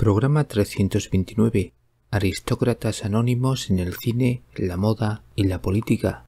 Programa 329. Aristócratas anónimos en el cine, la moda y la política.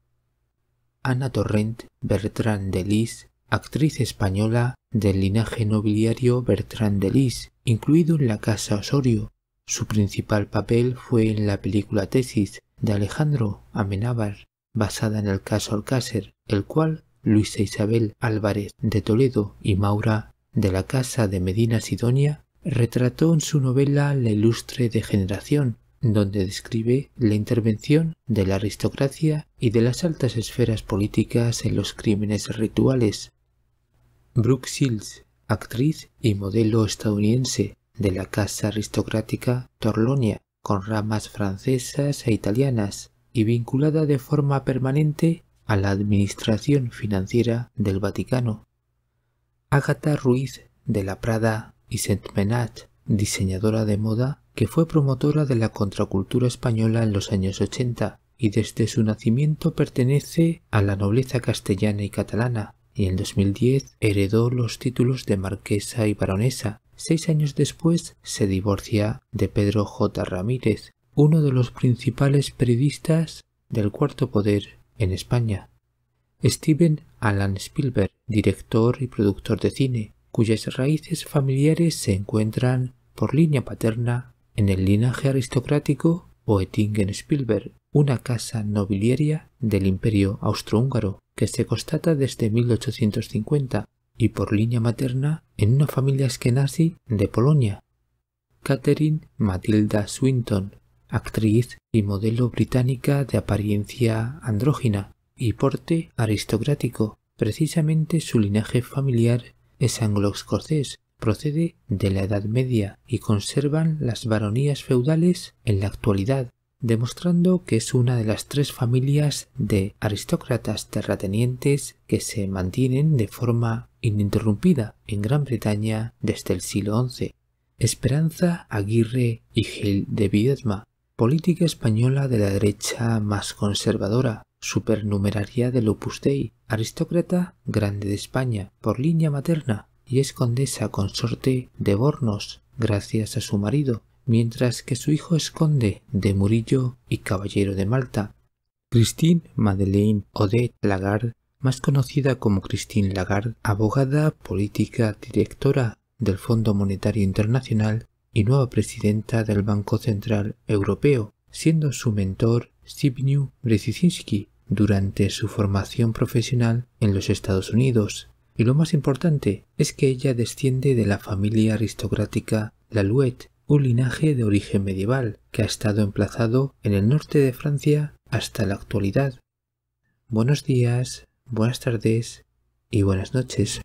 Ana Torrent Bertrand de Lis, actriz española del linaje nobiliario Bertrand de Lis, incluido en la Casa Osorio. Su principal papel fue en la película Tesis de Alejandro Amenábar, basada en el caso Alcácer, el cual Luisa Isabel Álvarez de Toledo y Maura de la Casa de Medina Sidonia retrató en su novela La ilustre degeneración, donde describe la intervención de la aristocracia y de las altas esferas políticas en los crímenes rituales. Brooke Shields, actriz y modelo estadounidense de la casa aristocrática Torlonia, con ramas francesas e italianas, y vinculada de forma permanente a la administración financiera del Vaticano. Agatha Ruiz de la Prada y diseñadora de moda que fue promotora de la contracultura española en los años 80 y desde su nacimiento pertenece a la nobleza castellana y catalana, y en 2010 heredó los títulos de marquesa y baronesa. Seis años después se divorcia de Pedro J. Ramírez, uno de los principales periodistas del cuarto poder en España. Steven Alan Spielberg, director y productor de cine, cuyas raíces familiares se encuentran por línea paterna en el linaje aristocrático Oettingen-Spielberg, una casa nobiliaria del Imperio austrohúngaro que se constata desde 1850 y por línea materna en una familia eskenazi de Polonia. Catherine Matilda Swinton, actriz y modelo británica de apariencia andrógina y porte aristocrático. Precisamente su linaje familiar es anglo-escocés, procede de la Edad Media y conservan las baronías feudales en la actualidad, demostrando que es una de las tres familias de aristócratas terratenientes que se mantienen de forma ininterrumpida en Gran Bretaña desde el siglo XI. Esperanza Aguirre y Gil de Viedma, política española de la derecha más conservadora, supernumeraria de Opus Dei, aristócrata grande de España por línea materna y es condesa consorte de Bornos gracias a su marido, mientras que su hijo es conde de Murillo y caballero de Malta. Christine Madeleine Odette Lagarde, más conocida como Christine Lagarde, abogada, política, directora del Fondo Monetario Internacional y nueva presidenta del Banco Central Europeo, siendo su mentor Zbigniew Brzezinski, durante su formación profesional en los Estados Unidos, y lo más importante es que ella desciende de la familia aristocrática Lalouette, un linaje de origen medieval que ha estado emplazado en el norte de Francia hasta la actualidad. Buenos días, buenas tardes y buenas noches.